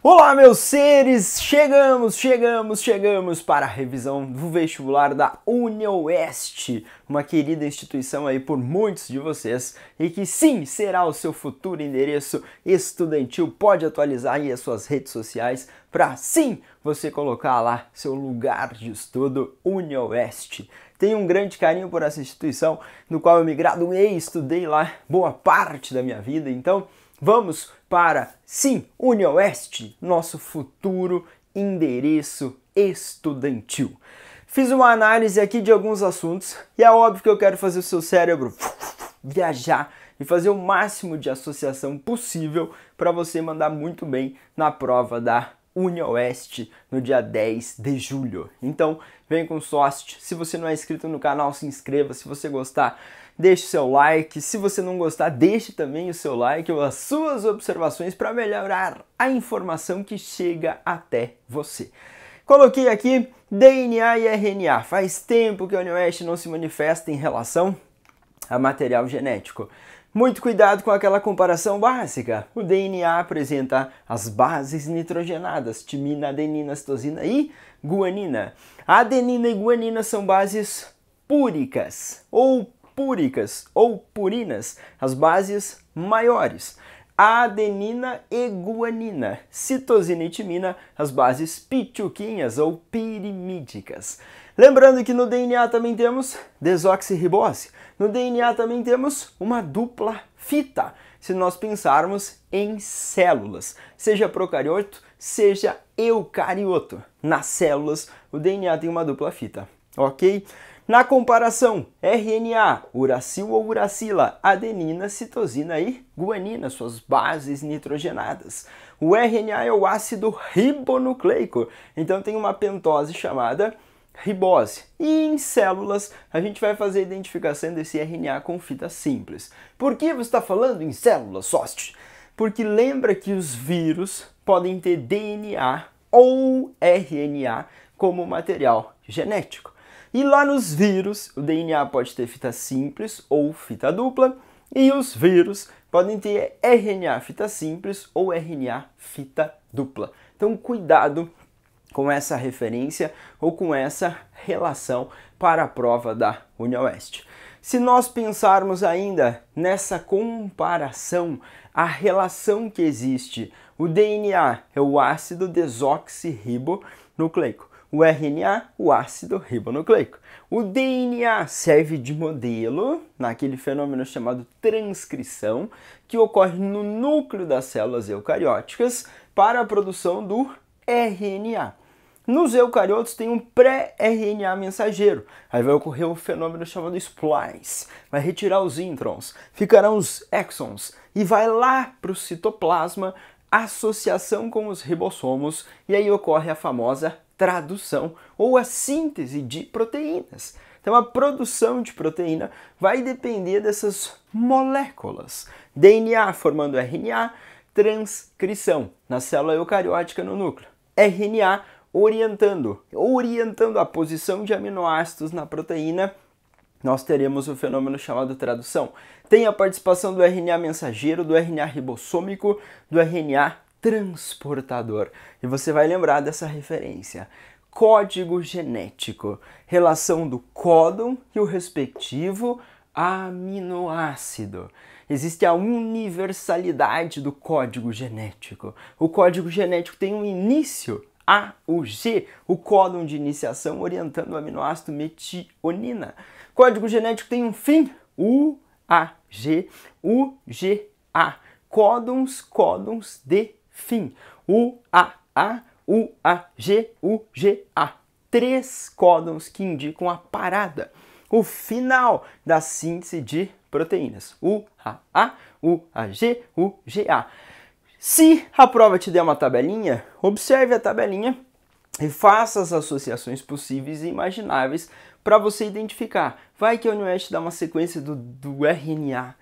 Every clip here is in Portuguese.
Olá, meus seres! Chegamos, chegamos, chegamos para a revisão do vestibular da UniOeste, uma querida instituição aí por muitos de vocês e que sim será o seu futuro endereço estudantil. Pode atualizar aí as suas redes sociais para sim você colocar lá seu lugar de estudo UniOeste. Tenho um grande carinho por essa instituição, no qual eu me graduei, estudei lá boa parte da minha vida, então vamos para, sim, UniOeste, nosso futuro endereço estudantil. Fiz uma análise aqui de alguns assuntos e é óbvio que eu quero fazer o seu cérebro viajar e fazer o máximo de associação possível para você mandar muito bem na prova da UniOeste no dia 10 de julho. Então, vem com sorte. Se você não é inscrito no canal, se inscreva. Se você gostar, deixe seu like. Se você não gostar, deixe também o seu like ou as suas observações para melhorar a informação que chega até você. Coloquei aqui DNA e RNA. Faz tempo que a Unioeste não se manifesta em relação a material genético. Muito cuidado com aquela comparação básica. O DNA apresenta as bases nitrogenadas, timina, adenina, citosina e guanina. A adenina e guanina são bases púricas ou púricas ou purinas, as bases maiores. A adenina e guanina, citosina e timina, as bases pituquinhas ou pirimídicas. Lembrando que no DNA também temos desoxirribose. No DNA também temos uma dupla fita, se nós pensarmos em células, seja procarioto, seja eucarioto. Nas células, o DNA tem uma dupla fita, ok? Na comparação, RNA, uracil ou uracila, adenina, citosina e guanina, suas bases nitrogenadas. O RNA é o ácido ribonucleico, então tem uma pentose chamada ribose. E em células, a gente vai fazer a identificação desse RNA com fita simples. Por que você está falando em células, Sost? Porque lembra que os vírus podem ter DNA ou RNA como material genético. E lá nos vírus, o DNA pode ter fita simples ou fita dupla, e os vírus podem ter RNA fita simples ou RNA fita dupla. Então, cuidado com essa referência ou com essa relação para a prova da Oeste. Se nós pensarmos ainda nessa comparação, a relação que existe, o DNA é o ácido desoxirribonucleico. O RNA, o ácido ribonucleico. O DNA serve de modelo naquele fenômeno chamado transcrição, que ocorre no núcleo das células eucarióticas para a produção do RNA. Nos eucariotos tem um pré-RNA mensageiro. Aí vai ocorrer um fenômeno chamado splice. Vai retirar os introns, ficarão os exons e vai lá para o citoplasma, associação com os ribossomos e aí ocorre a famosa tradução ou a síntese de proteínas. Então, a produção de proteína vai depender dessas moléculas. DNA formando RNA, transcrição na célula eucariótica no núcleo. RNA orientando, orientando a posição de aminoácidos na proteína, nós teremos o fenômeno chamado tradução. Tem a participação do RNA mensageiro, do RNA ribossômico, do RNA transportador. E você vai lembrar dessa referência. Código genético, relação do códon e o respectivo aminoácido. Existe a universalidade do código genético. O código genético tem um início, A, o G, o códon de iniciação orientando o aminoácido metionina. Código genético tem um fim, U, A, G, U, G, A. Códons, códons de fim. U, A, A, U, A, G, U, G, A. Três códons que indicam a parada, o final da síntese de proteínas. U, A, A, U, A, G, U, G, A. Se a prova te der uma tabelinha, observe a tabelinha e faça as associações possíveis e imagináveis para você identificar. Vai que a Unimed te dá uma sequência do, do RNA.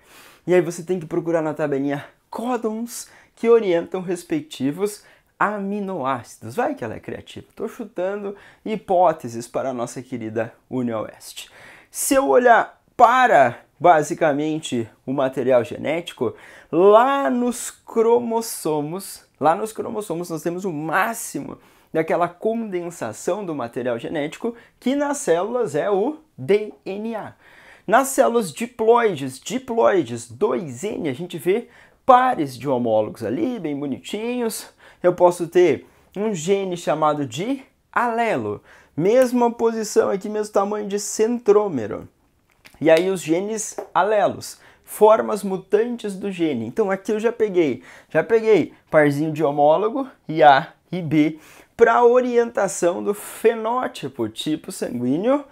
E aí você tem que procurar na tabelinha códons que orientam respectivos aminoácidos. Vai que ela é criativa. Estou chutando hipóteses para a nossa querida União Oeste. Se eu olhar para basicamente o material genético, lá nos cromossomos, lá nos cromossomos nós temos o máximo daquela condensação do material genético que nas células é o DNA. Nas células diploides, diploides 2N, a gente vê pares de homólogos ali, bem bonitinhos. Eu posso ter um gene chamado de alelo, mesma posição aqui, mesmo tamanho de centrômero. E aí os genes alelos, formas mutantes do gene. Então aqui eu já peguei, já peguei parzinho de homólogo e A e B para orientação do fenótipo, tipo sanguíneo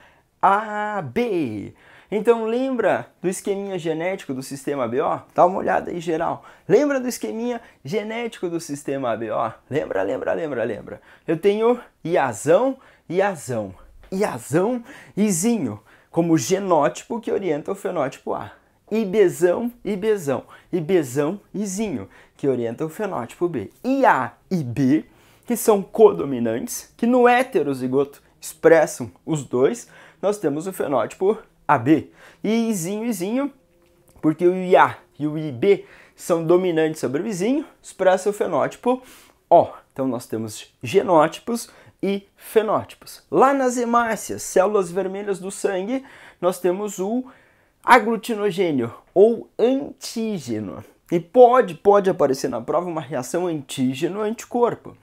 AB. Então lembra do esqueminha genético do sistema BO? Dá uma olhada aí geral. Lembra do esqueminha genético do sistema BO? Lembra, lembra, lembra, lembra. Eu tenho iazão, iazão, iazão, e Zinho como genótipo que orienta o fenótipo A. IBzão, IBzão, e Izinho, que orienta o fenótipo B. E A e B, que são codominantes, que no heterozigoto expressam os dois, nós temos o fenótipo AB. E Izinho, Izinho, porque o IA e o IB são dominantes sobre o vizinho, expressa o fenótipo O. Então nós temos genótipos e fenótipos. Lá nas hemácias, células vermelhas do sangue, nós temos o aglutinogênio ou antígeno. E pode, pode aparecer na prova uma reação antígeno-anticorpo.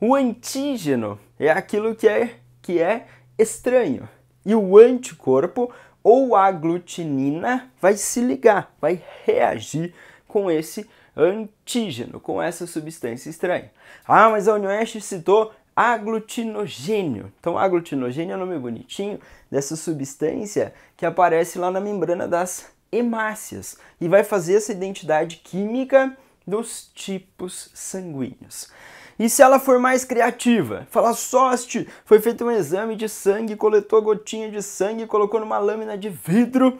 O antígeno é aquilo que é, que é estranho. E o anticorpo ou a aglutinina vai se ligar, vai reagir com esse antígeno, com essa substância estranha. Ah, mas a Unioeste citou aglutinogênio. Então, aglutinogênio é o um nome bonitinho dessa substância que aparece lá na membrana das hemácias e vai fazer essa identidade química dos tipos sanguíneos. E se ela for mais criativa, Fala, soste, foi feito um exame de sangue, coletou gotinha de sangue, colocou numa lâmina de vidro,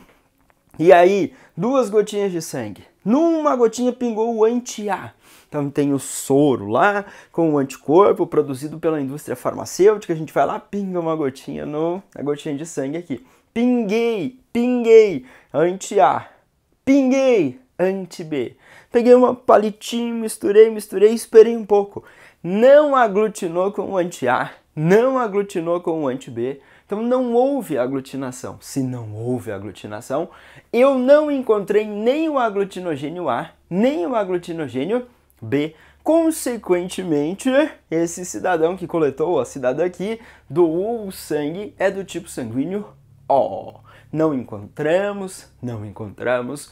e aí duas gotinhas de sangue. Numa gotinha pingou o anti-A. Então tem o soro lá com o anticorpo produzido pela indústria farmacêutica. A gente vai lá, pinga uma gotinha no, a gotinha de sangue aqui. Pinguei, pinguei, anti-A. Pinguei, anti-B. Peguei uma palitinho, misturei, misturei, esperei um pouco não aglutinou com o anti-A, não aglutinou com o anti-B. Então não houve aglutinação. Se não houve aglutinação, eu não encontrei nem o aglutinogênio A, nem o aglutinogênio B. Consequentemente, esse cidadão que coletou, a cidadã aqui, doou o sangue, é do tipo sanguíneo O. Não encontramos, não encontramos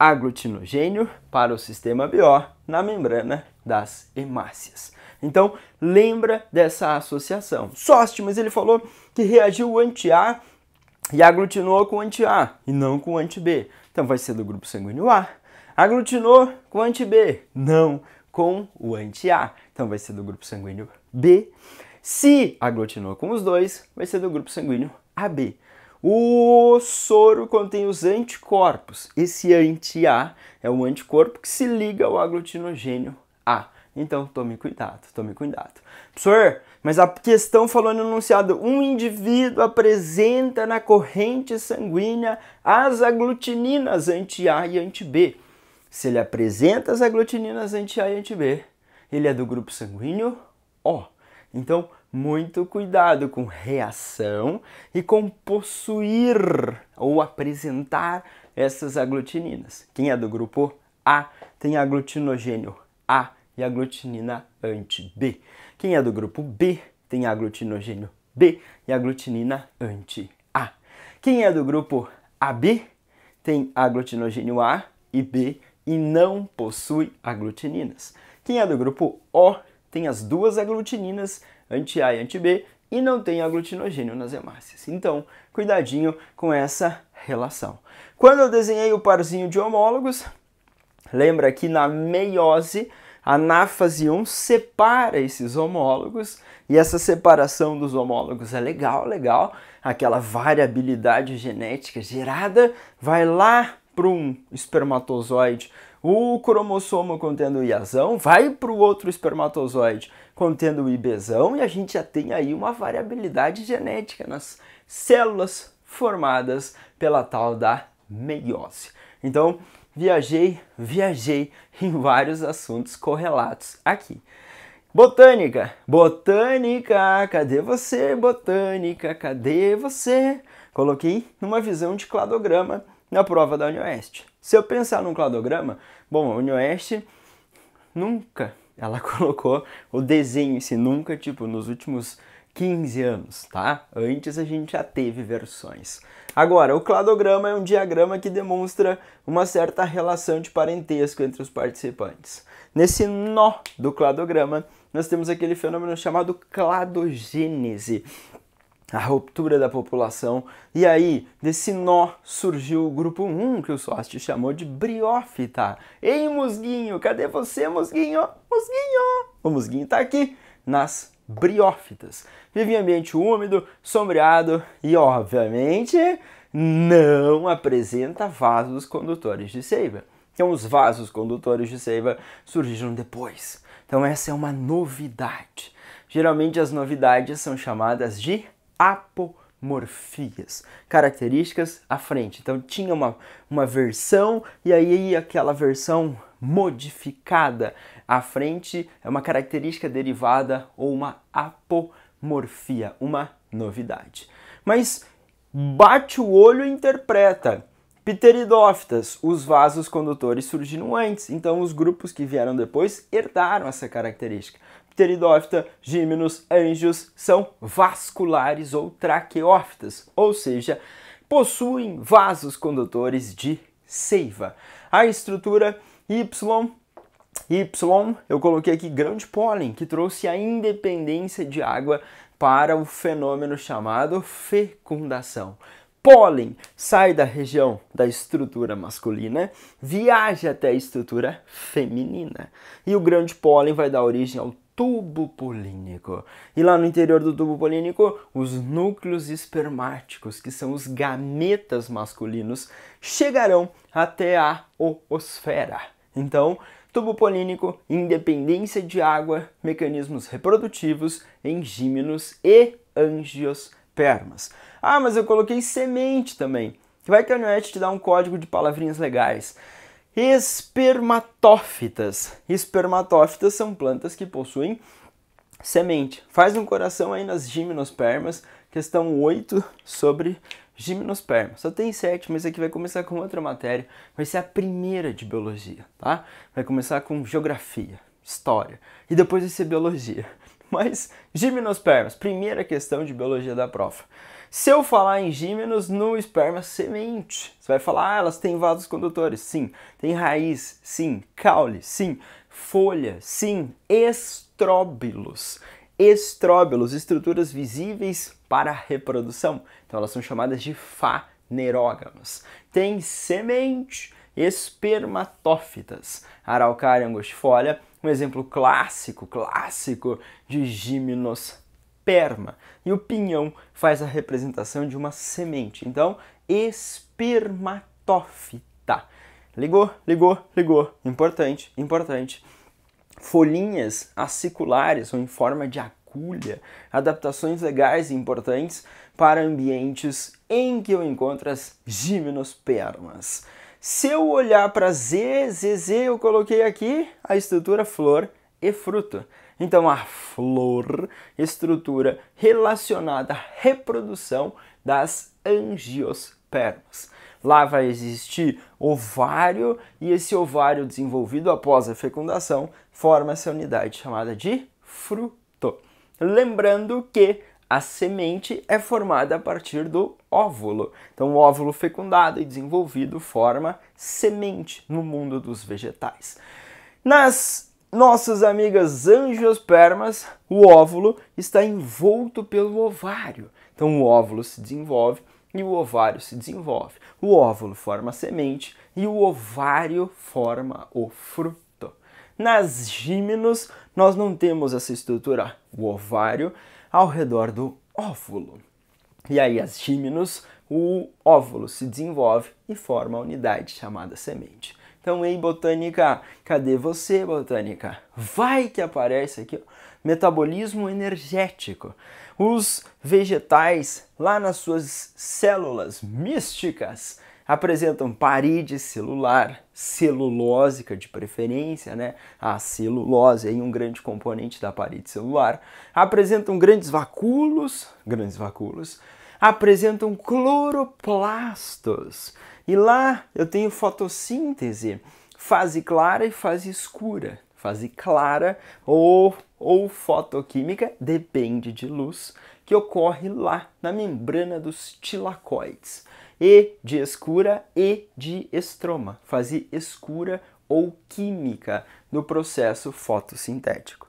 aglutinogênio para o sistema BO na membrana das hemácias. Então, lembra dessa associação. Sóstimas, ele falou que reagiu anti-A e aglutinou com anti-A e não com anti-B. Então, vai ser do grupo sanguíneo A. Aglutinou com anti-B, não com o anti-A. Então, vai ser do grupo sanguíneo B. Se aglutinou com os dois, vai ser do grupo sanguíneo AB. O soro contém os anticorpos. Esse anti-A é um anticorpo que se liga ao aglutinogênio A. Então tome cuidado, tome cuidado. Professor, mas a questão falando enunciado, um indivíduo apresenta na corrente sanguínea as aglutininas anti-A e anti-B. Se ele apresenta as aglutininas anti-A e anti-B, ele é do grupo sanguíneo O. Então, muito cuidado com reação e com possuir ou apresentar essas aglutininas. Quem é do grupo A tem aglutinogênio A e aglutinina anti-B. Quem é do grupo B tem aglutinogênio B e aglutinina anti-A. Quem é do grupo AB tem aglutinogênio A e B e não possui aglutininas. Quem é do grupo O tem as duas aglutininas anti-A e anti-B, e não tem aglutinogênio nas hemácias. Então, cuidadinho com essa relação. Quando eu desenhei o parzinho de homólogos, lembra que na meiose, a anáfase 1 separa esses homólogos e essa separação dos homólogos é legal, legal. Aquela variabilidade genética gerada vai lá para um espermatozoide o cromossomo contendo o iazão vai para o outro espermatozoide contendo o ibezão e a gente já tem aí uma variabilidade genética nas células formadas pela tal da meiose. Então, viajei, viajei em vários assuntos correlatos aqui. Botânica, botânica, cadê você, botânica, cadê você? Coloquei numa visão de cladograma na prova da Unioeste. Se eu pensar num cladograma, bom, a Oeste nunca ela colocou o desenho se nunca, tipo, nos últimos 15 anos, tá? Antes a gente já teve versões. Agora, o cladograma é um diagrama que demonstra uma certa relação de parentesco entre os participantes. Nesse nó do cladograma, nós temos aquele fenômeno chamado cladogênese, a ruptura da população. E aí, desse nó surgiu o grupo 1, que o Soste chamou de Briófita. Ei, musguinho, cadê você, musguinho? Musguinho! O musguinho tá aqui nas briófitas. Vive em ambiente úmido, sombreado e, obviamente, não apresenta vasos condutores de seiva. Então, os vasos condutores de seiva surgiram depois. Então, essa é uma novidade. Geralmente, as novidades são chamadas de apomorfias, características à frente. Então tinha uma, uma versão e aí aquela versão modificada à frente é uma característica derivada ou uma apomorfia, uma novidade. Mas bate o olho e interpreta. Pteridófitas, os vasos condutores surgiram antes, então os grupos que vieram depois herdaram essa característica pteridófita, gímenos, anjos são vasculares ou traqueófitas, ou seja, possuem vasos condutores de seiva. A estrutura Y Y, eu coloquei aqui grão de pólen, que trouxe a independência de água para o fenômeno chamado fecundação. Pólen sai da região da estrutura masculina, viaja até a estrutura feminina. E o grão de pólen vai dar origem ao tubo polínico. E lá no interior do tubo polínico, os núcleos espermáticos, que são os gametas masculinos, chegarão até a oosfera. Então, tubo polínico, independência de água, mecanismos reprodutivos, engímenos e angiospermas. Ah, mas eu coloquei semente também. Vai que a net te dá um código de palavrinhas legais. Espermatófitas. Espermatófitas são plantas que possuem semente. Faz um coração aí nas gimnospermas, questão 8 sobre gimnosperma. Só tem 7, mas aqui vai começar com outra matéria. Vai ser a primeira de biologia, tá? Vai começar com geografia, história e depois vai ser biologia. Mas gimnospermas, primeira questão de biologia da prova. Se eu falar em gímenos no esperma semente, você vai falar, ah, elas têm vasos condutores, sim. Tem raiz, sim. Caule, sim. Folha, sim. Estróbilos. Estróbilos, estruturas visíveis para reprodução. Então elas são chamadas de fanerógamas. Tem semente, espermatófitas, araucária angustifolia, um exemplo clássico, clássico de gímenos esperma e o pinhão faz a representação de uma semente. Então, espermatófita. Ligou, ligou, ligou. Importante, importante. Folhinhas aciculares ou em forma de aculha. adaptações legais e importantes para ambientes em que eu encontro as gimnospermas. Se eu olhar para Z, eu coloquei aqui a estrutura flor e fruto. Então a flor estrutura relacionada à reprodução das angiospermas. Lá vai existir ovário e esse ovário desenvolvido após a fecundação forma essa unidade chamada de fruto. Lembrando que a semente é formada a partir do óvulo. Então, o óvulo fecundado e desenvolvido forma semente no mundo dos vegetais. Nas nossas amigas angiospermas, o óvulo está envolto pelo ovário. Então o óvulo se desenvolve e o ovário se desenvolve. O óvulo forma a semente e o ovário forma o fruto. Nas gímenos, nós não temos essa estrutura, o ovário, ao redor do óvulo. E aí, as gímenos, o óvulo se desenvolve e forma a unidade chamada semente. Então, ei, botânica, cadê você, botânica? Vai que aparece aqui, ó. Metabolismo energético. Os vegetais, lá nas suas células místicas, apresentam parede celular, celulósica de preferência, né? A celulose é um grande componente da parede celular. Apresentam grandes vacúolos, grandes vacúolos. Apresentam cloroplastos. E lá eu tenho fotossíntese, fase clara e fase escura. Fase clara ou, ou fotoquímica, depende de luz, que ocorre lá na membrana dos tilacoides. E de escura e de estroma, fase escura ou química do processo fotossintético.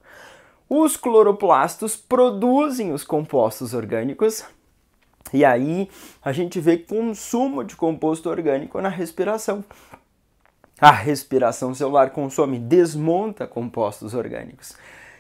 Os cloroplastos produzem os compostos orgânicos e aí a gente vê consumo de composto orgânico na respiração. A respiração celular consome, desmonta compostos orgânicos.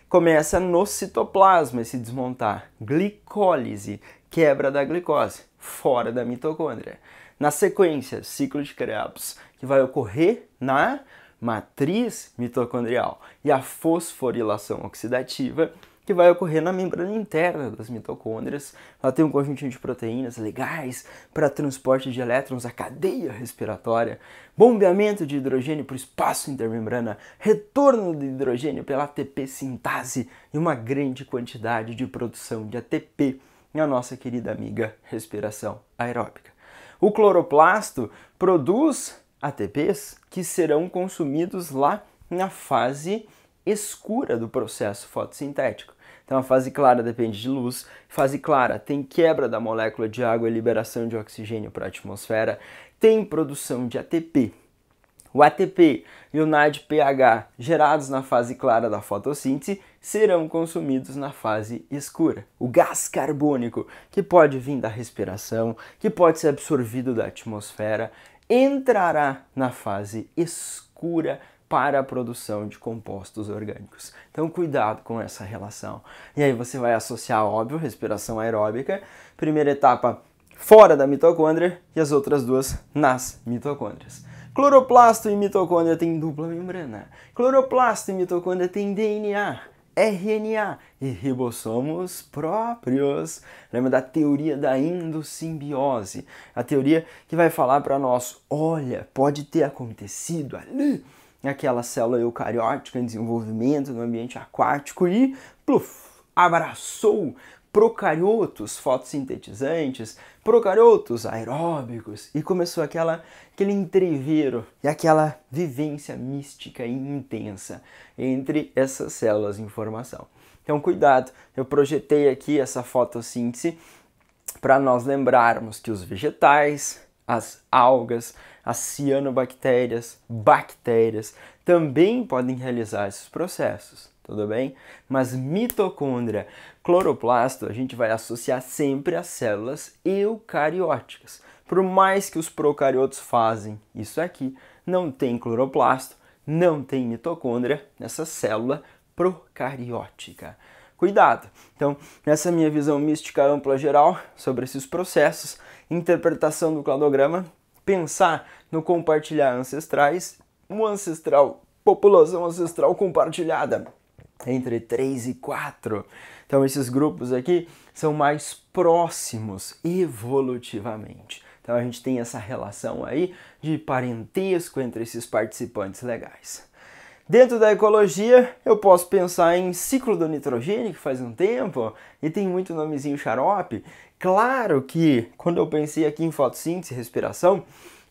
Começa no citoplasma esse desmontar. Glicólise, quebra da glicose, fora da mitocôndria. Na sequência, ciclo de Krebs, que vai ocorrer na matriz mitocondrial e a fosforilação oxidativa, que vai ocorrer na membrana interna das mitocôndrias. Ela tem um conjunto de proteínas legais para transporte de elétrons, a cadeia respiratória, bombeamento de hidrogênio para o espaço intermembrana, retorno de hidrogênio pela ATP sintase e uma grande quantidade de produção de ATP na nossa querida amiga respiração aeróbica. O cloroplasto produz ATPs que serão consumidos lá na fase escura do processo fotossintético. Então a fase clara depende de luz. Fase clara tem quebra da molécula de água e liberação de oxigênio para a atmosfera. Tem produção de ATP. O ATP e o NADPH gerados na fase clara da fotossíntese serão consumidos na fase escura. O gás carbônico, que pode vir da respiração, que pode ser absorvido da atmosfera, entrará na fase escura para a produção de compostos orgânicos. Então cuidado com essa relação. E aí você vai associar, óbvio, respiração aeróbica, primeira etapa fora da mitocôndria e as outras duas nas mitocôndrias. Cloroplasto e mitocôndria têm dupla membrana. Cloroplasto e mitocôndria têm DNA. RNA e ribossomos próprios. Lembra da teoria da endossimbiose? A teoria que vai falar para nós: olha, pode ter acontecido ali aquela célula eucariótica em desenvolvimento no ambiente aquático e pluf, abraçou procariotos fotossintetizantes, procariotos aeróbicos e começou aquela aquele entreveiro e aquela vivência mística e intensa entre essas células em formação. Então cuidado, eu projetei aqui essa fotossíntese para nós lembrarmos que os vegetais, as algas, as cianobactérias, bactérias também podem realizar esses processos, tudo bem? Mas mitocôndria, cloroplasto, a gente vai associar sempre às células eucarióticas. Por mais que os procariotos fazem isso aqui, não tem cloroplasto, não tem mitocôndria nessa célula procariótica. Cuidado! Então, nessa minha visão mística ampla geral sobre esses processos, interpretação do cladograma pensar no compartilhar ancestrais, um ancestral, população ancestral compartilhada entre 3 e 4. Então esses grupos aqui são mais próximos evolutivamente. Então a gente tem essa relação aí de parentesco entre esses participantes legais. Dentro da ecologia, eu posso pensar em ciclo do nitrogênio, que faz um tempo, e tem muito nomezinho xarope, Claro que quando eu pensei aqui em fotossíntese e respiração,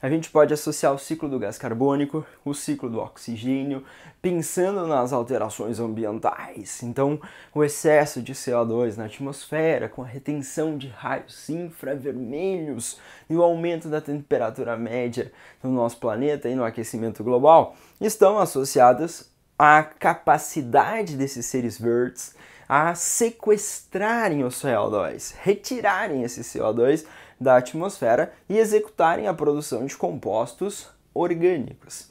a gente pode associar o ciclo do gás carbônico, o ciclo do oxigênio, pensando nas alterações ambientais. Então, o excesso de CO2 na atmosfera, com a retenção de raios infravermelhos e o aumento da temperatura média no nosso planeta e no aquecimento global, estão associadas à capacidade desses seres verdes a sequestrarem o CO2, retirarem esse CO2 da atmosfera e executarem a produção de compostos orgânicos.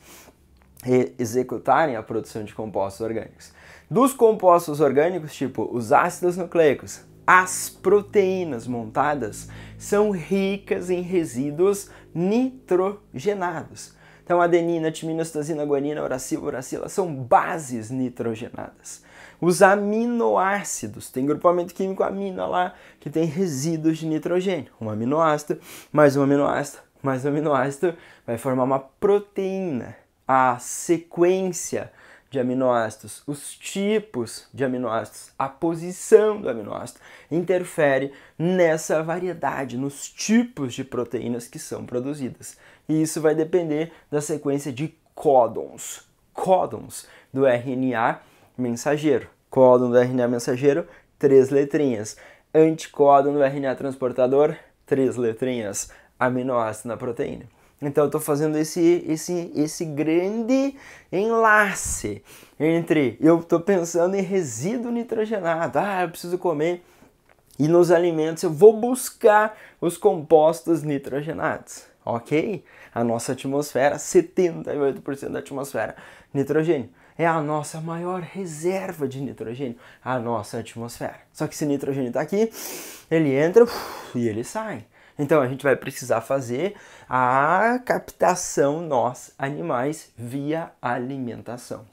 E executarem a produção de compostos orgânicos. Dos compostos orgânicos, tipo os ácidos nucleicos, as proteínas montadas são ricas em resíduos nitrogenados. Então, adenina, timina, citosina, guanina, uracil, uracila são bases nitrogenadas. Os aminoácidos, tem grupamento químico amina lá que tem resíduos de nitrogênio. Um aminoácido, mais um aminoácido, mais um aminoácido, vai formar uma proteína. A sequência de aminoácidos, os tipos de aminoácidos, a posição do aminoácido interfere nessa variedade, nos tipos de proteínas que são produzidas. E isso vai depender da sequência de códons. Códons do RNA mensageiro. Códon do RNA mensageiro, três letrinhas. Anticódon do RNA transportador, três letrinhas. Aminoácido na proteína. Então eu estou fazendo esse, esse, esse grande enlace entre eu estou pensando em resíduo nitrogenado, ah, eu preciso comer e nos alimentos eu vou buscar os compostos nitrogenados, ok? A nossa atmosfera, 78% da atmosfera, nitrogênio é a nossa maior reserva de nitrogênio, a nossa atmosfera. Só que esse nitrogênio está aqui, ele entra e ele sai. Então a gente vai precisar fazer a captação nós animais via alimentação.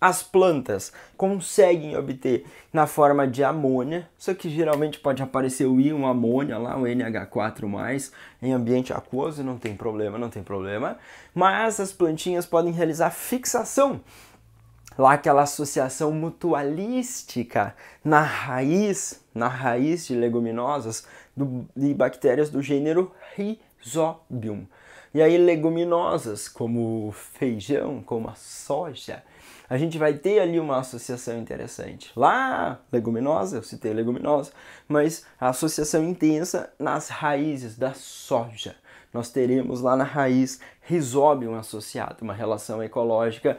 As plantas conseguem obter na forma de amônia, só que geralmente pode aparecer o íon amônia lá, o NH4+, em ambiente aquoso, não tem problema, não tem problema. Mas as plantinhas podem realizar fixação lá aquela associação mutualística na raiz, na raiz de leguminosas do, de bactérias do gênero Rhizobium. E aí leguminosas como o feijão, como a soja, a gente vai ter ali uma associação interessante. Lá, leguminosa, eu citei leguminosa, mas a associação intensa nas raízes da soja. Nós teremos lá na raiz Rhizobium associado, uma relação ecológica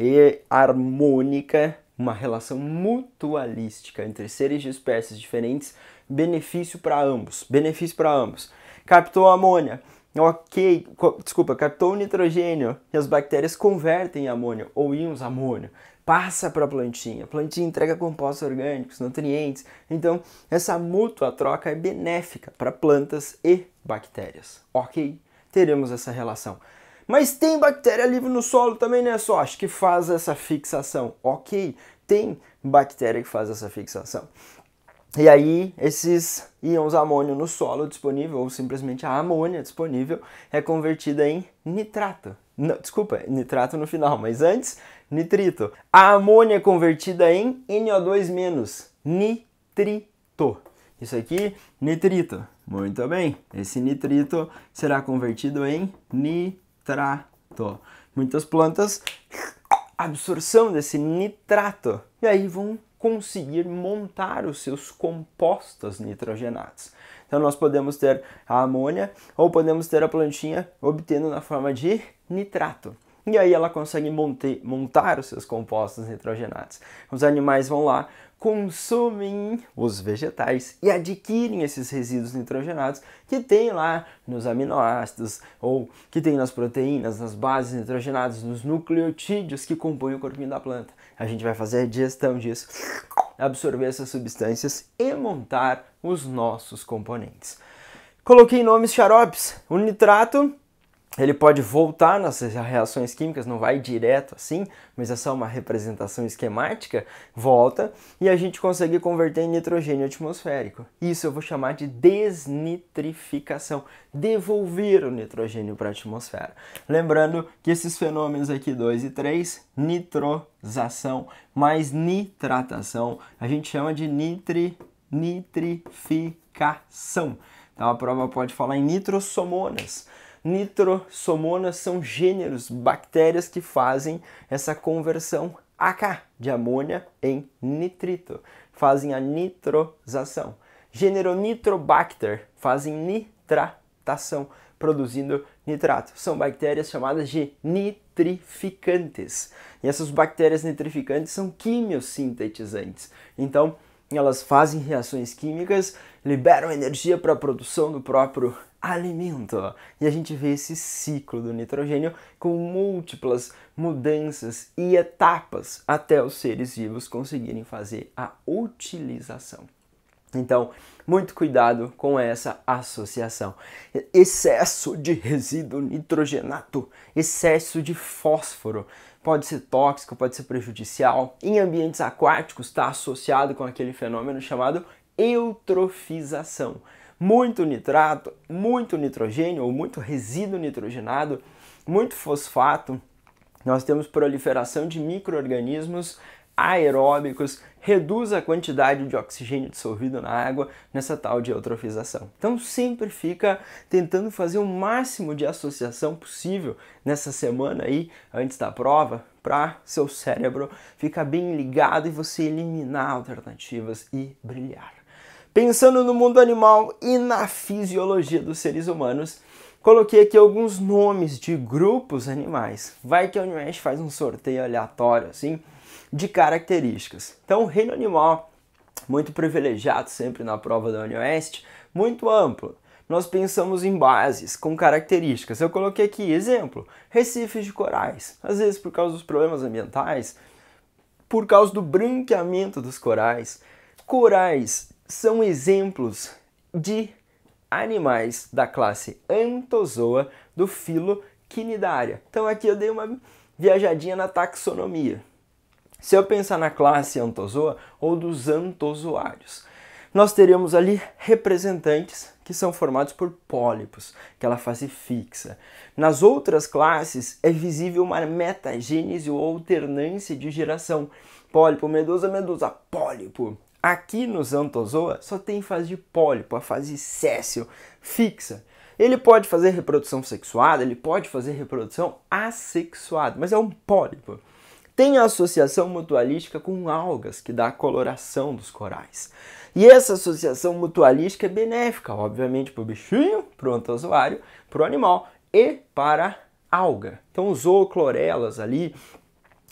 e harmônica, uma relação mutualística entre seres de espécies diferentes, benefício para ambos, benefício para ambos. Captou amônia, ok, desculpa, captou nitrogênio e as bactérias convertem em amônio ou íons amônio. Passa para a plantinha, a plantinha entrega compostos orgânicos, nutrientes. Então, essa mútua troca é benéfica para plantas e bactérias, ok? Teremos essa relação. Mas tem bactéria livre no solo também, né, só? Acho que faz essa fixação. Ok, tem bactéria que faz essa fixação. E aí, esses íons amônio no solo disponível, ou simplesmente a amônia disponível, é convertida em nitrato. Não, desculpa, é nitrato no final, mas antes, nitrito. A amônia é convertida em NO2-, nitrito. Isso aqui, nitrito. Muito bem. Esse nitrito será convertido em nitrito nitrato. Muitas plantas absorção desse nitrato e aí vão conseguir montar os seus compostos nitrogenados. Então nós podemos ter a amônia ou podemos ter a plantinha obtendo na forma de nitrato. E aí ela consegue monte, montar os seus compostos nitrogenados. Os animais vão lá, consomem os vegetais e adquirem esses resíduos nitrogenados que tem lá nos aminoácidos ou que tem nas proteínas, nas bases nitrogenadas, nos nucleotídeos que compõem o corpinho da planta. A gente vai fazer a digestão disso, absorver essas substâncias e montar os nossos componentes. Coloquei nomes xaropes. O nitrato ele pode voltar nas reações químicas, não vai direto assim, mas é só uma representação esquemática, volta e a gente consegue converter em nitrogênio atmosférico. Isso eu vou chamar de desnitrificação, devolver o nitrogênio para a atmosfera. Lembrando que esses fenômenos aqui 2 e 3, nitrosação mais nitratação, a gente chama de nitri, nitrificação. Então a prova pode falar em nitrosomonas. Nitrosomonas são gêneros, bactérias que fazem essa conversão AK de amônia em nitrito, fazem a nitrosação. Gênero Nitrobacter fazem nitratação, produzindo nitrato. São bactérias chamadas de nitrificantes. E essas bactérias nitrificantes são quimiosintetizantes. Então, elas fazem reações químicas, liberam energia para a produção do próprio alimento. E a gente vê esse ciclo do nitrogênio com múltiplas mudanças e etapas até os seres vivos conseguirem fazer a utilização. Então, muito cuidado com essa associação. Excesso de resíduo nitrogenato, excesso de fósforo, pode ser tóxico, pode ser prejudicial. Em ambientes aquáticos está associado com aquele fenômeno chamado eutrofização, muito nitrato, muito nitrogênio ou muito resíduo nitrogenado, muito fosfato. Nós temos proliferação de micro-organismos aeróbicos, reduz a quantidade de oxigênio dissolvido na água nessa tal de eutrofização. Então sempre fica tentando fazer o máximo de associação possível nessa semana aí antes da prova para seu cérebro ficar bem ligado e você eliminar alternativas e brilhar. Pensando no mundo animal e na fisiologia dos seres humanos, coloquei aqui alguns nomes de grupos animais. Vai que a Unimest faz um sorteio aleatório, assim, de características. Então, o reino animal, muito privilegiado sempre na prova da Unioeste, muito amplo. Nós pensamos em bases com características. Eu coloquei aqui, exemplo, recifes de corais. Às vezes, por causa dos problemas ambientais, por causa do branqueamento dos corais, corais são exemplos de animais da classe Anthozoa do filo Cnidaria. Então aqui eu dei uma viajadinha na taxonomia. Se eu pensar na classe Anthozoa ou dos antozoários, nós teríamos ali representantes que são formados por pólipos, aquela fase fixa. Nas outras classes é visível uma metagênese ou alternância de geração. Pólipo, medusa, medusa, pólipo. Aqui no antozoa só tem fase de pólipo, a fase sessil fixa. Ele pode fazer reprodução sexuada, ele pode fazer reprodução assexuada, mas é um pólipo. Tem a associação mutualística com algas, que dá a coloração dos corais. E essa associação mutualística é benéfica, obviamente, para o bichinho, para o antozoário, para o animal e para a alga. Então, zooclorelas ali,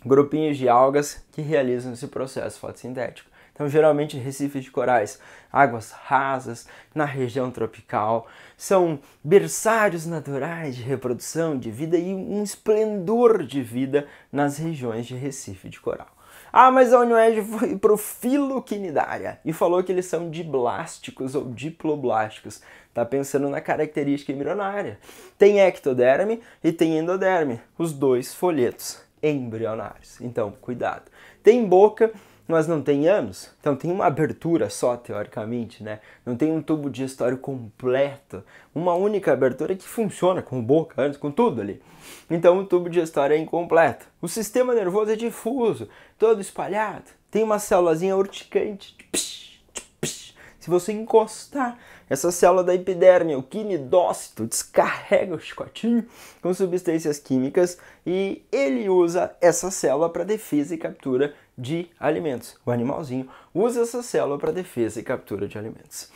grupinhos de algas que realizam esse processo fotossintético. Então, geralmente, recifes de corais, águas rasas, na região tropical, são berçários naturais de reprodução de vida e um esplendor de vida nas regiões de recife de coral. Ah, mas a Unioed foi pro filoquinidária e falou que eles são diblásticos ou diploblásticos. Tá pensando na característica embrionária. Tem ectoderme e tem endoderme, os dois folhetos embrionários. Então, cuidado. Tem boca nós não tenhamos. Então tem uma abertura só, teoricamente, né? Não tem um tubo digestório completo, uma única abertura que funciona com boca, antes, com tudo ali. Então o tubo digestório é incompleto. O sistema nervoso é difuso, todo espalhado. Tem uma célulazinha urticante. Se você encostar essa célula da epiderme, o quinidócito, descarrega o chicotinho com substâncias químicas e ele usa essa célula para defesa e captura de alimentos. O animalzinho usa essa célula para defesa e captura de alimentos.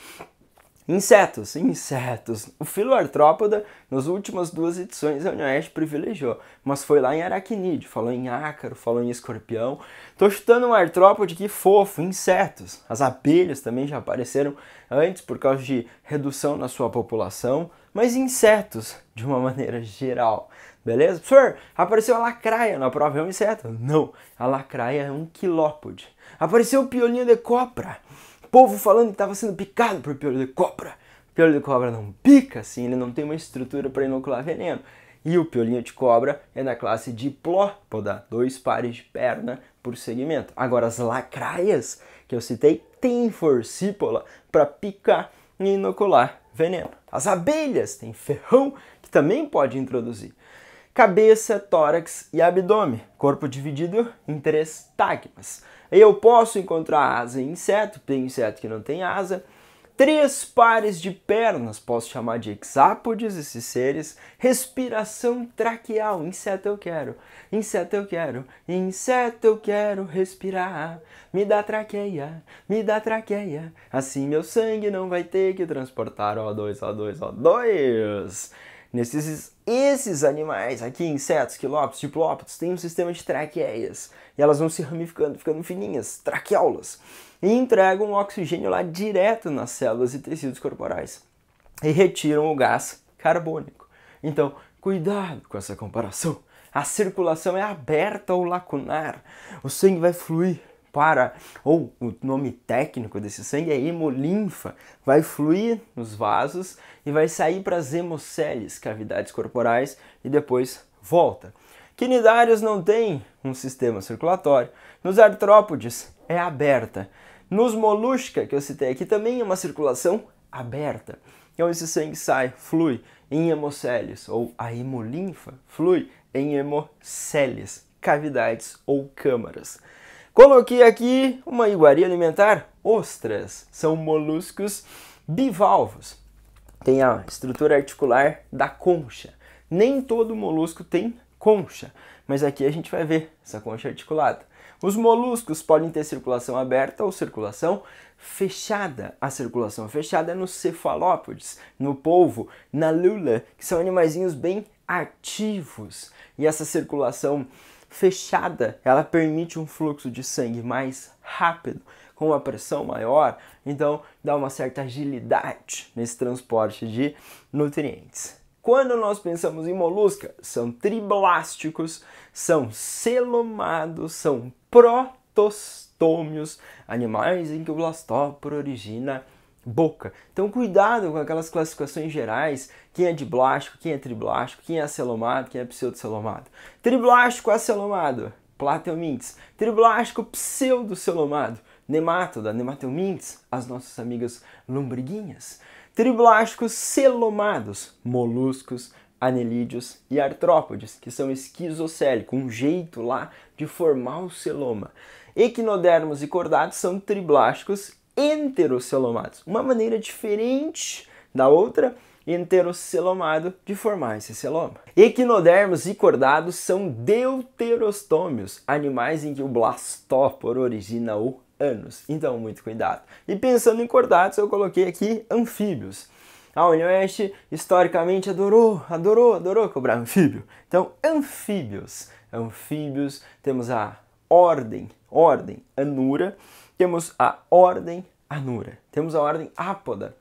Insetos, insetos. O filo Artrópoda nas últimas duas edições, a é Unioeste privilegiou, mas foi lá em aracnídeo, falou em ácaro, falou em escorpião. Tô chutando um artrópode que fofo, insetos. As abelhas também já apareceram antes por causa de redução na sua população, mas insetos de uma maneira geral. Beleza? Professor, apareceu a lacraia na prova, é um inseto? Não, a lacraia é um quilópode. Apareceu o piolinho de cobra. O povo falando que estava sendo picado por piolho de cobra. O piolho de cobra não pica, assim, ele não tem uma estrutura para inocular veneno. E o piolinho de cobra é da classe diplópoda, dois pares de perna por segmento. Agora, as lacraias que eu citei têm forcípola para picar e inocular veneno. As abelhas têm ferrão que também pode introduzir cabeça, tórax e abdômen, corpo dividido em três tagmas. Eu posso encontrar asa em inseto, tem inseto que não tem asa, três pares de pernas, posso chamar de hexápodes esses seres, respiração traqueal, inseto eu quero, inseto eu quero, inseto eu quero respirar, me dá traqueia, me dá traqueia, assim meu sangue não vai ter que transportar O2, O2, O2. Nesses esses animais aqui, insetos, quilópodes, diplópodes, têm um sistema de traqueias. E elas vão se ramificando, ficando fininhas, traqueolas. E entregam oxigênio lá direto nas células e tecidos corporais. E retiram o gás carbônico. Então, cuidado com essa comparação. A circulação é aberta ou lacunar. O sangue vai fluir para, ou o nome técnico desse sangue é hemolinfa, vai fluir nos vasos e vai sair para as hemoceles, cavidades corporais, e depois volta. Quinidários não tem um sistema circulatório. Nos artrópodes é aberta. Nos molusca, que eu citei aqui, também é uma circulação aberta. Então esse sangue sai, flui em hemoceles, ou a hemolinfa flui em hemoceles, cavidades ou câmaras. Coloquei aqui uma iguaria alimentar. Ostras são moluscos bivalvos. Tem a estrutura articular da concha. Nem todo molusco tem concha, mas aqui a gente vai ver essa concha articulada. Os moluscos podem ter circulação aberta ou circulação fechada. A circulação fechada é nos cefalópodes, no polvo, na lula, que são animaizinhos bem ativos. E essa circulação fechada, ela permite um fluxo de sangue mais rápido, com uma pressão maior, então dá uma certa agilidade nesse transporte de nutrientes. Quando nós pensamos em molusca, são triblásticos, são celomados, são protostômios, animais em que o blastóporo origina boca. Então cuidado com aquelas classificações gerais quem é diblástico, quem é triblástico, quem é acelomado, quem é pseudocelomado. Triblástico, acelomado, plateumintes. Triblástico, pseudocelomado, nematoda, nemateumintes, as nossas amigas lombriguinhas. Triblásticos celomados, moluscos, anelídeos e artrópodes, que são esquizocélicos, um jeito lá de formar o celoma. Equinodermos e cordados são triblásticos enterocelomados, uma maneira diferente da outra, enterocelomado de formar esse celoma. Equinodermos e cordados são deuterostômios, animais em que o blastóporo origina o ânus. Então, muito cuidado. E pensando em cordados, eu coloquei aqui anfíbios. A União Oeste historicamente adorou, adorou, adorou cobrar anfíbio. Então, anfíbios. Anfíbios, temos a ordem, ordem anura, temos a ordem anura, temos a ordem apoda,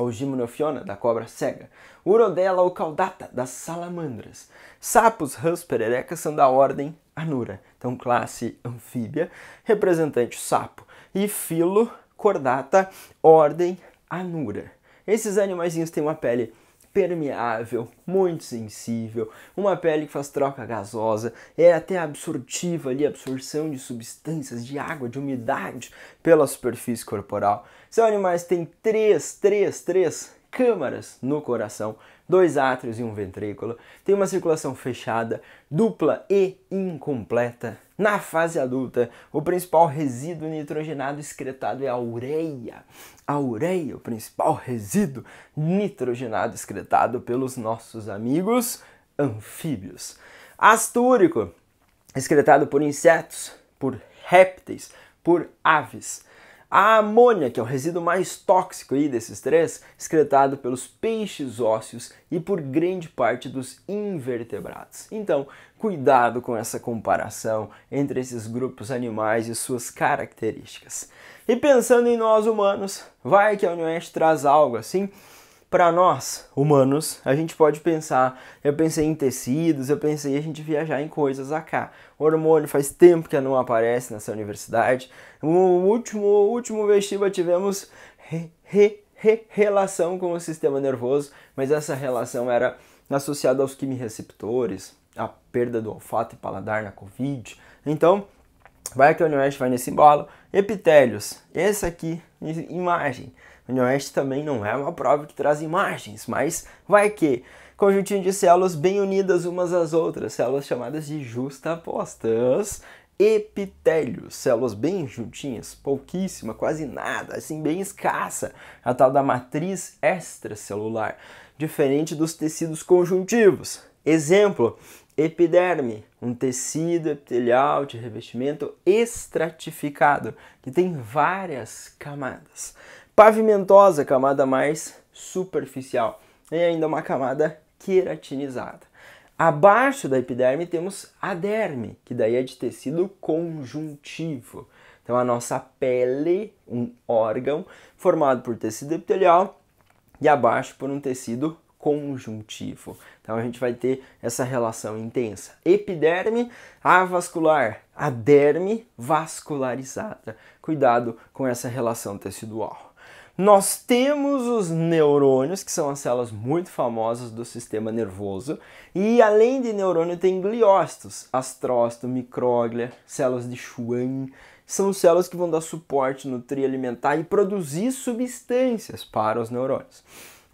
ou Gimnophiona, da cobra cega, Urodela ou Caudata, das salamandras. Sapos, rãs, pererecas são da ordem Anura, então classe anfíbia, representante sapo, e filo, cordata, ordem Anura. Esses animaizinhos têm uma pele permeável, muito sensível, uma pele que faz troca gasosa, é até absortiva ali, absorção de substâncias, de água, de umidade pela superfície corporal. São animais que têm três, três, três câmaras no coração dois átrios e um ventrículo, tem uma circulação fechada, dupla e incompleta. Na fase adulta, o principal resíduo nitrogenado excretado é a ureia. A ureia, o principal resíduo nitrogenado excretado pelos nossos amigos anfíbios. Astúrico, excretado por insetos, por répteis, por aves. A amônia, que é o resíduo mais tóxico aí desses três, excretado pelos peixes ósseos e por grande parte dos invertebrados. Então, cuidado com essa comparação entre esses grupos animais e suas características. E pensando em nós humanos, vai que a União traz algo assim para nós, humanos, a gente pode pensar, eu pensei em tecidos, eu pensei a gente viajar em coisas acá. O hormônio faz tempo que não aparece nessa universidade. O último, último vestiba tivemos re, re, re, relação com o sistema nervoso, mas essa relação era associada aos quimireceptores, A perda do olfato e paladar na Covid. Então, vai que a universo, vai nesse embalo. Epitélios, essa aqui, imagem. NOEST também não é uma prova que traz imagens, mas vai que conjuntinho de células bem unidas umas às outras, células chamadas de justapostas, epitélio, células bem juntinhas, pouquíssima, quase nada, assim bem escassa, a tal da matriz extracelular, diferente dos tecidos conjuntivos. Exemplo, Epiderme, um tecido epitelial de revestimento estratificado, que tem várias camadas. Pavimentosa, camada mais superficial, e ainda uma camada queratinizada. Abaixo da epiderme temos a derme, que daí é de tecido conjuntivo. Então a nossa pele, um órgão formado por tecido epitelial e abaixo por um tecido conjuntivo. Então a gente vai ter essa relação intensa. Epiderme avascular, a derme vascularizada. Cuidado com essa relação tecidual. Nós temos os neurônios, que são as células muito famosas do sistema nervoso, e além de neurônio tem gliócitos, astrócito, micróglia, células de Schwann, são células que vão dar suporte no tri alimentar e produzir substâncias para os neurônios.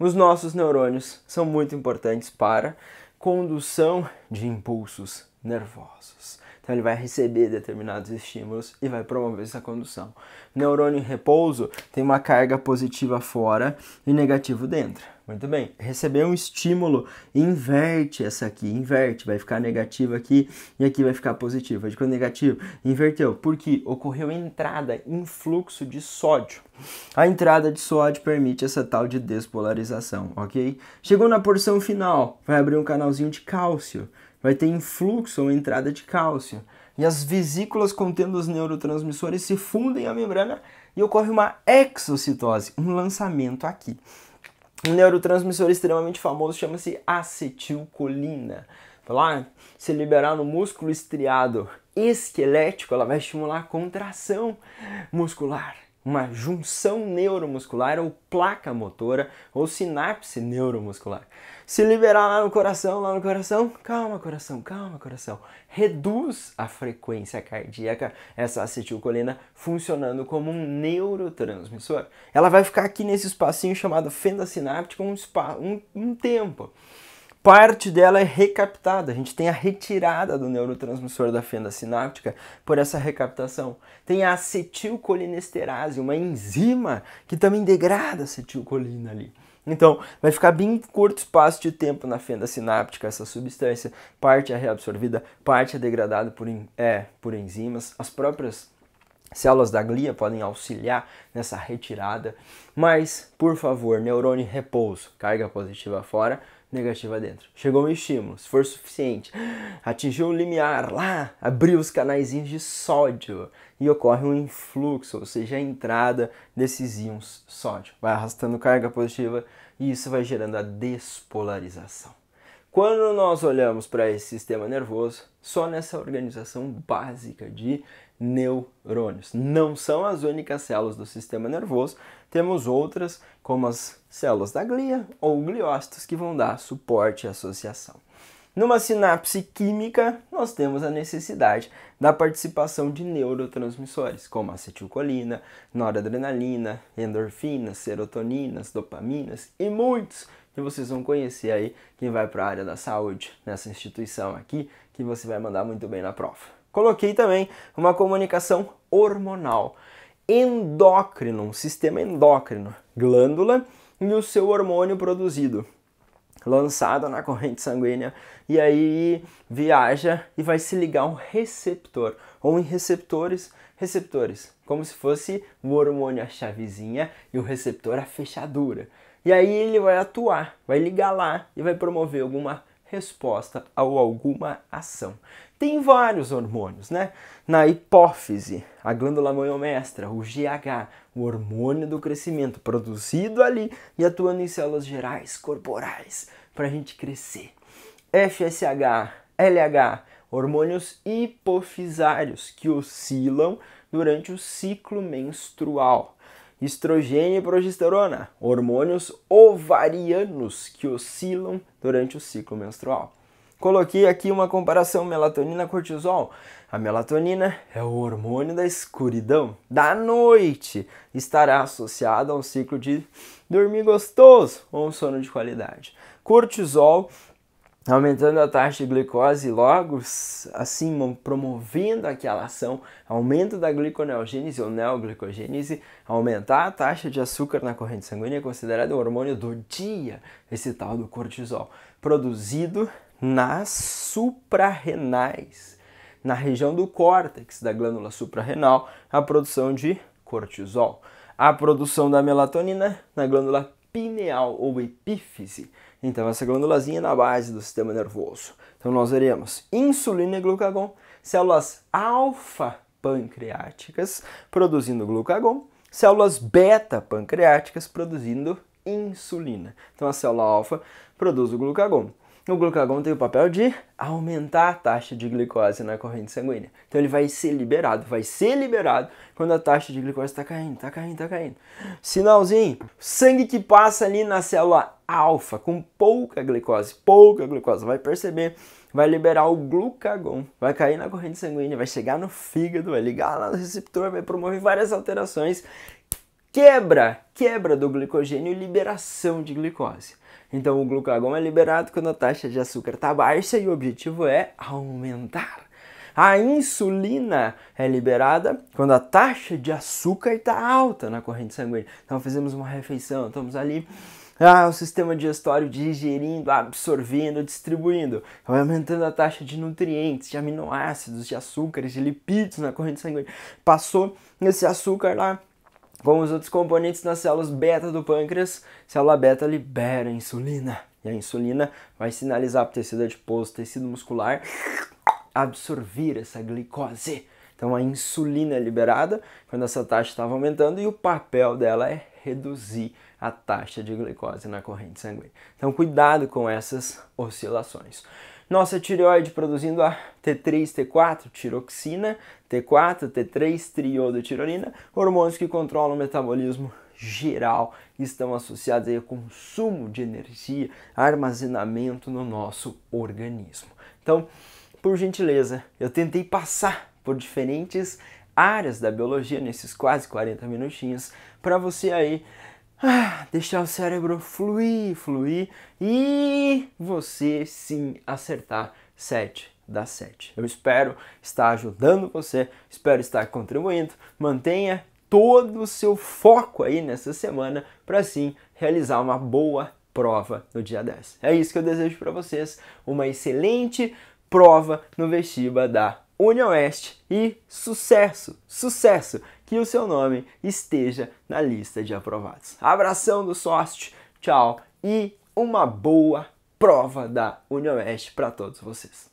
Os nossos neurônios são muito importantes para condução de impulsos nervosos. Então ele vai receber determinados estímulos e vai promover essa condução. O neurônio em repouso tem uma carga positiva fora e negativa dentro. Muito bem. receber um estímulo, inverte essa aqui, inverte, vai ficar negativa aqui e aqui vai ficar positiva. ficar negativo, inverteu, porque ocorreu entrada, influxo de sódio. A entrada de sódio permite essa tal de despolarização, ok? Chegou na porção final, vai abrir um canalzinho de cálcio, vai ter influxo ou entrada de cálcio. E as vesículas contendo os neurotransmissores se fundem à membrana e ocorre uma exocitose, um lançamento aqui um neurotransmissor extremamente famoso chama-se acetilcolina. Lá, se liberar no músculo estriado esquelético, ela vai estimular a contração muscular uma junção neuromuscular ou placa motora ou sinapse neuromuscular. Se liberar lá no coração, lá no coração, calma coração, calma coração. Reduz a frequência cardíaca essa acetilcolina funcionando como um neurotransmissor. Ela vai ficar aqui nesse espacinho chamado fenda sináptica um, um, um tempo parte dela é recaptada. A gente tem a retirada do neurotransmissor da fenda sináptica por essa recaptação. Tem a acetilcolinesterase, uma enzima que também degrada a acetilcolina ali. Então, vai ficar bem curto espaço de tempo na fenda sináptica essa substância. Parte é reabsorvida, parte é degradada por, é, por enzimas. As próprias células da glia podem auxiliar nessa retirada. Mas, por favor, neurônio repouso, carga positiva fora negativa dentro. Chegou o estímulo, se for suficiente, atingiu um limiar lá, abriu os canais de sódio e ocorre um influxo, ou seja, a entrada desses íons sódio. Vai arrastando carga positiva e isso vai gerando a despolarização. Quando nós olhamos para esse sistema nervoso, só nessa organização básica de neurônios, não são as únicas células do sistema nervoso, temos outras como as células da glia ou gliócitos que vão dar suporte à associação. Numa sinapse química, nós temos a necessidade da participação de neurotransmissores, como acetilcolina, noradrenalina, endorfinas, serotoninas, dopaminas e muitos que vocês vão conhecer aí quem vai para a área da saúde nessa instituição aqui, que você vai mandar muito bem na prova. Coloquei também uma comunicação hormonal endócrino, um sistema endócrino, glândula e o seu hormônio produzido, lançado na corrente sanguínea, e aí viaja e vai se ligar a um receptor, ou em receptores, receptores, como se fosse o hormônio a chavezinha e o receptor a fechadura. E aí ele vai atuar, vai ligar lá e vai promover alguma resposta a alguma ação. Tem vários hormônios, né? Na hipófise, a glândula monomeestra, o GH, o hormônio do crescimento, produzido ali e atuando em células gerais corporais para a gente crescer. FSH, LH, hormônios hipofisários que oscilam durante o ciclo menstrual estrogênio e progesterona, hormônios ovarianos que oscilam durante o ciclo menstrual. Coloquei aqui uma comparação melatonina-cortisol. A melatonina é o hormônio da escuridão, da noite. Estará associada a um ciclo de dormir gostoso ou um sono de qualidade. Cortisol Tá aumentando a taxa de glicose, logo assim promovendo aquela ação, aumento da gliconeogênese ou neoglicogênese, aumentar a taxa de açúcar na corrente sanguínea é considerado o hormônio do dia, esse tal do cortisol, produzido nas suprarrenais, na região do córtex da glândula suprarrenal, a produção de cortisol, a produção da melatonina na glândula pineal ou epífise então, essa glândulazinha é na base do sistema nervoso. Então, nós veremos insulina e glucagon, células alfa-pancreáticas produzindo glucagon, células beta-pancreáticas produzindo insulina. Então, a célula alfa produz o glucagon. O glucagon tem o papel de aumentar a taxa de glicose na corrente sanguínea. Então ele vai ser liberado, vai ser liberado quando a taxa de glicose está caindo, está caindo, está caindo. Sinalzinho, sangue que passa ali na célula alfa com pouca glicose, pouca glicose, vai perceber, vai liberar o glucagon, vai cair na corrente sanguínea, vai chegar no fígado, vai ligar lá no receptor, vai promover várias alterações, quebra, quebra do glicogênio e liberação de glicose. Então o glucagon é liberado quando a taxa de açúcar está baixa e o objetivo é aumentar. A insulina é liberada quando a taxa de açúcar está alta na corrente sanguínea. Então fizemos uma refeição, estamos ali ah, o sistema digestório digerindo, absorvendo, distribuindo, vai aumentando a taxa de nutrientes, de aminoácidos, de açúcares, de lipídios na corrente sanguínea. Passou esse açúcar lá como os outros componentes nas células beta do pâncreas, célula beta libera insulina. E a insulina vai sinalizar para o tecido adiposo, tecido muscular, absorver essa glicose. Então a insulina é liberada quando essa taxa estava aumentando e o papel dela é reduzir a taxa de glicose na corrente sanguínea. Então cuidado com essas oscilações. Nossa tireoide produzindo a T3, T4, tiroxina, T4, T3, triodotirolina, hormônios que controlam o metabolismo geral, estão associados ao consumo de energia, armazenamento no nosso organismo. Então, por gentileza, eu tentei passar por diferentes áreas da biologia nesses quase 40 minutinhos para você aí ah, deixar o cérebro fluir, fluir e você sim acertar 7 das 7. Eu espero estar ajudando você, espero estar contribuindo. Mantenha todo o seu foco aí nessa semana para sim realizar uma boa prova no dia 10. É isso que eu desejo para vocês, uma excelente prova no Vestiba da União Oeste e sucesso, sucesso! que o seu nome esteja na lista de aprovados. Abração do sorte, tchau e uma boa prova da Unioeste para todos vocês.